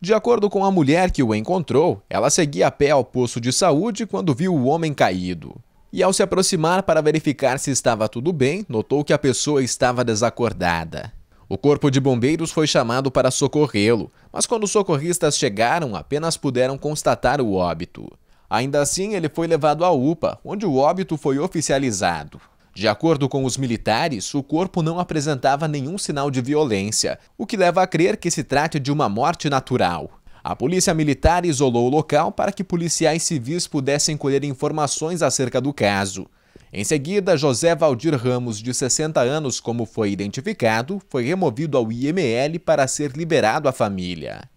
De acordo com a mulher que o encontrou, ela seguia a pé ao posto de saúde quando viu o homem caído. E ao se aproximar para verificar se estava tudo bem, notou que a pessoa estava desacordada. O corpo de bombeiros foi chamado para socorrê-lo, mas quando os socorristas chegaram, apenas puderam constatar o óbito. Ainda assim, ele foi levado à UPA, onde o óbito foi oficializado. De acordo com os militares, o corpo não apresentava nenhum sinal de violência, o que leva a crer que se trate de uma morte natural. A polícia militar isolou o local para que policiais civis pudessem colher informações acerca do caso. Em seguida, José Valdir Ramos, de 60 anos, como foi identificado, foi removido ao IML para ser liberado à família.